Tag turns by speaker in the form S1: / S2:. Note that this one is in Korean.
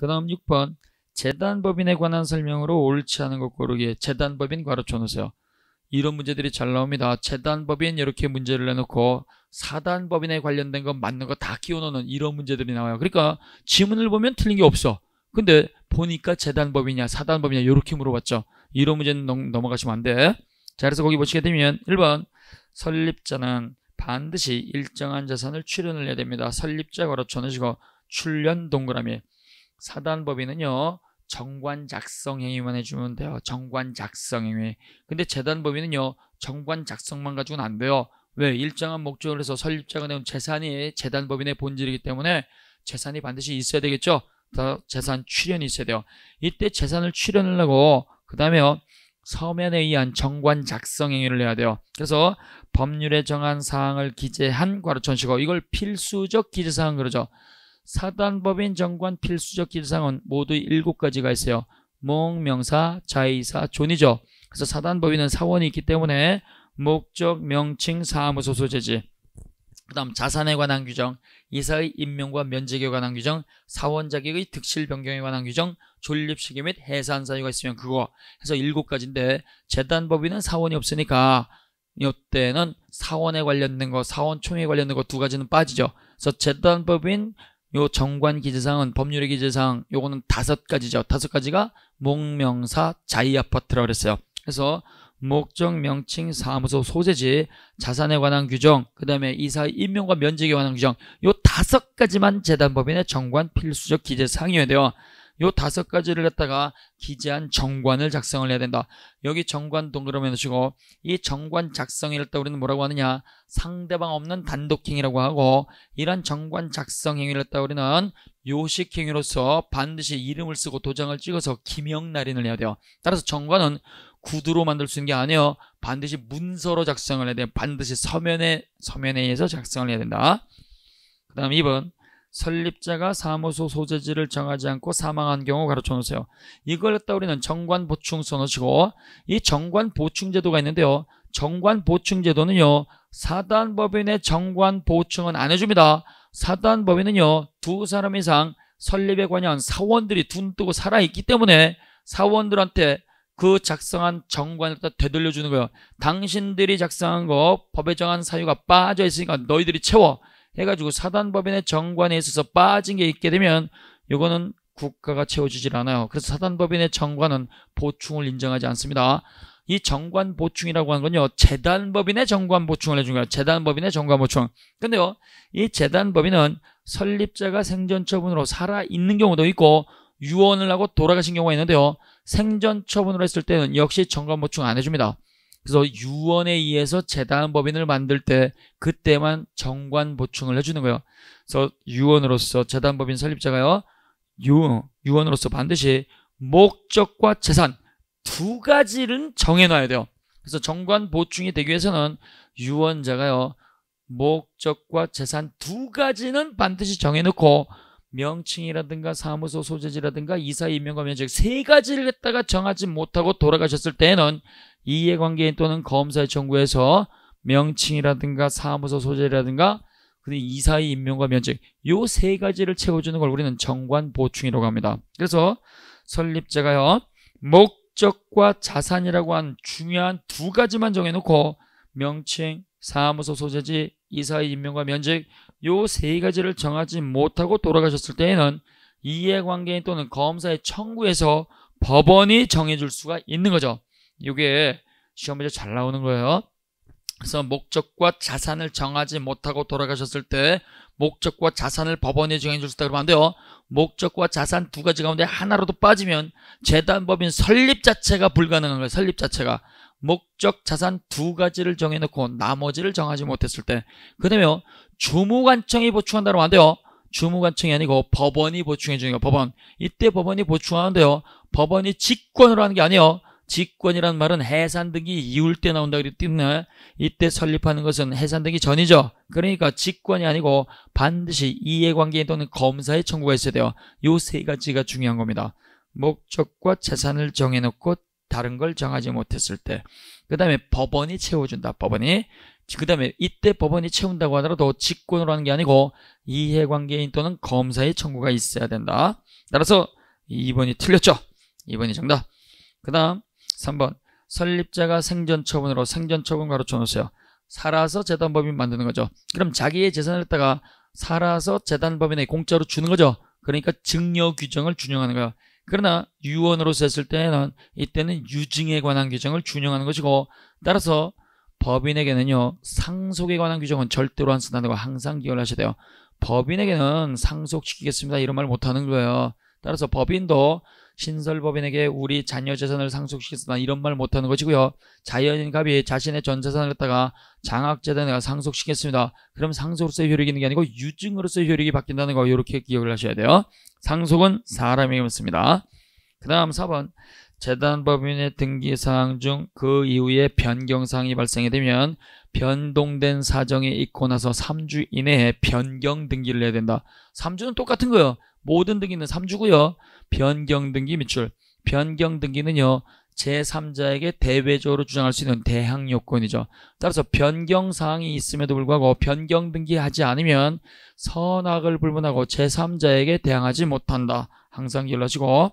S1: 그 다음 6번 재단법인에 관한 설명으로 옳지 않은 것 고르기 재단법인 괄호 쳐놓으세요. 이런 문제들이 잘 나옵니다. 재단법인 이렇게 문제를 내놓고 사단법인에 관련된 건 맞는 거 다끼워놓는 이런 문제들이 나와요. 그러니까 지문을 보면 틀린 게 없어. 근데 보니까 재단법인이냐 사단법인이냐 이렇게 물어봤죠. 이런 문제는 넘, 넘어가시면 안 돼. 자 그래서 거기 보시게 되면 1번 설립자는 반드시 일정한 자산을 출연을 해야 됩니다. 설립자 괄호 쳐놓으시고 출연 동그라미 사단법인은요. 정관작성 행위만 해주면 돼요. 정관작성 행위. 근데 재단법인은요. 정관작성만 가지고는 안 돼요. 왜? 일정한 목적을 해서 설립자가 내온 재산이 재단법인의 본질이기 때문에 재산이 반드시 있어야 되겠죠. 더 재산 출연이 있어야 돼요. 이때 재산을 출연하려고 그 다음에 서면에 의한 정관 작성 행위를 해야 돼요. 그래서 법률에 정한 사항을 기재한 과로천시고 이걸 필수적 기재사항 그러죠. 사단법인 정관 필수적 기사상은 모두 일곱 가지가 있어요. 목, 명사, 자의사, 존이죠. 그래서 사단법인은 사원이 있기 때문에 목적, 명칭, 사무소 소재지 그 다음 자산에 관한 규정, 이사의 임명과 면직에 관한 규정, 사원 자격의 득실 변경에 관한 규정, 존립시기 및 해산 사유가 있으면 그거 해서 7가지인데 재단법인은 사원이 없으니까 이때는 사원에 관련된 거, 사원총회 관련된 거 두 가지는 빠지죠. 그래서 재단법인 요 정관 기재상은 법률의 기재상 요거는 다섯 가지죠. 다섯 가지가 목명사 자이아파트라고 그랬어요. 그래서 목적 명칭 사무소 소재지 자산에 관한 규정 그 다음에 이사 임명과 면직에 관한 규정 요 다섯 가지만 재단법인의 정관 필수적 기재사항이어야 돼요. 요 다섯 가지를 갖다가 기재한 정관을 작성을 해야 된다. 여기 정관 동그라미 해주시고이 정관 작성일 때 우리는 뭐라고 하느냐? 상대방 없는 단독행위라고 하고 이런 정관 작성 행위를 했다 우리는 요식행위로서 반드시 이름을 쓰고 도장을 찍어서 기명날인을 해야 돼요. 따라서 정관은 구두로 만들 수 있는 게 아니에요. 반드시 문서로 작성을 해야 돼요. 반드시 서면에 서면에 의해서 작성을 해야 된다. 그 다음 2번 설립자가 사무소 소재지를 정하지 않고 사망한 경우 가르쳐 놓으세요. 이걸 갖다 우리는 정관 보충 써놓으시고 이 정관 보충 제도가 있는데요. 정관 보충 제도는요. 사단 법인의 정관 보충은 안 해줍니다. 사단 법인은요. 두 사람 이상 설립에 관한 사원들이 둔 뜨고 살아있기 때문에 사원들한테 그 작성한 정관을 다 되돌려주는 거예요. 당신들이 작성한 거 법에 정한 사유가 빠져 있으니까 너희들이 채워. 해가지고 사단법인의 정관에 있어서 빠진 게 있게 되면 이거는 국가가 채워주질 않아요. 그래서 사단법인의 정관은 보충을 인정하지 않습니다. 이 정관 보충이라고 하는 건요. 재단법인의 정관 보충을 해준 거예요. 재단법인의 정관 보충. 근데요. 이 재단법인은 설립자가 생전 처분으로 살아있는 경우도 있고 유언을 하고 돌아가신 경우가 있는데요. 생전 처분으로 했을 때는 역시 정관 보충 안 해줍니다. 그래서 유언에 의해서 재단 법인을 만들 때 그때만 정관 보충을 해주는 거예요. 그래서 유언으로서 재단 법인 설립자가요. 유, 유언으로서 반드시 목적과 재산 두 가지를 정해놔야 돼요. 그래서 정관 보충이 되기 위해서는 유언자가요. 목적과 재산 두 가지는 반드시 정해놓고 명칭이라든가 사무소 소재지라든가 이사 임명과 면적세 가지를 했다가 정하지 못하고 돌아가셨을 때는 이해관계인 또는 검사의 청구에서 명칭이라든가 사무소 소재라든가 근데 이사의 임명과 면책 요세 가지를 채워주는 걸 우리는 정관 보충이라고 합니다. 그래서 설립자가요 목적과 자산이라고 한 중요한 두 가지만 정해놓고 명칭, 사무소 소재지, 이사의 임명과 면책 요세 가지를 정하지 못하고 돌아가셨을 때에는 이해관계인 또는 검사의 청구에서 법원이 정해줄 수가 있는 거죠. 이게 시험 에서잘 나오는 거예요. 그래서 목적과 자산을 정하지 못하고 돌아가셨을 때 목적과 자산을 법원이 정해줄 수 있다 고하면안 돼요. 목적과 자산 두 가지 가운데 하나로도 빠지면 재단법인 설립 자체가 불가능한 거예요. 설립 자체가. 목적 자산 두 가지를 정해놓고 나머지를 정하지 못했을 때 그다음에요 주무관청이 보충한다고 하면 안 돼요 주무관청이 아니고 법원이 보충해 주는 거 법원 이때 법원이 보충하는데요 법원이 직권으로 하는 게 아니에요 직권이란 말은 해산 등기 이울 때 나온다 그랬기 때문에 이때 설립하는 것은 해산 등기 전이죠. 그러니까 직권이 아니고 반드시 이해관계인 또는 검사의 청구가 있어야 돼요. 요 세 가지가 중요한 겁니다. 목적과 재산을 정해놓고 다른 걸 정하지 못했을 때그 다음에 법원이 채워준다 법원이 그 다음에 이때 법원이 채운다고 하더라도 직권으로 하는 게 아니고 이해관계인 또는 검사의 청구가 있어야 된다 따라서 2번이 틀렸죠 2번이 정답 그 다음 3번 설립자가 생전처분으로 생전처분 가로쳐 놓으세요 살아서 재단법인 만드는 거죠 그럼 자기의 재산을 갖다가 살아서 재단법인에 공짜로 주는 거죠 그러니까 증여 규정을 준용하는 거예요 그러나 유언으로썼을 때는 이때는 유증에 관한 규정을 준용하는 것이고 따라서 법인에게는요 상속에 관한 규정은 절대로 안 쓴다는 거 항상 기억을 하셔야 돼요 법인에게는 상속시키겠습니다 이런 말 못하는 거예요 따라서 법인도 신설법인에게 우리 자녀 재산을 상속시켰으나 이런 말 못하는 것이고요. 자연인 갑이 자신의 전 재산을 갖다가 장학재단에 상속시켰습니다. 그럼 상속으로서의 효력이 있는 게 아니고 유증으로서의 효력이 바뀐다는 거 이렇게 기억을 하셔야 돼요. 상속은 사람이게 묻습니다. 그 다음 4번 재단법인의 등기사항 중 그 이후에 변경사항이 발생이 되면 변동된 사정이 있고 나서 3주 이내에 변경 등기를 해야 된다. 3주는 똑같은 거예요. 모든 등기는 3주고요. 변경 등기 매출. 변경 등기는요. 제3자에게 대외적으로 주장할 수 있는 대항 요건이죠. 따라서 변경 사항이 있음에도 불구하고 변경 등기하지 않으면 선악을 불문하고 제3자에게 대항하지 못한다. 항상 기억하시고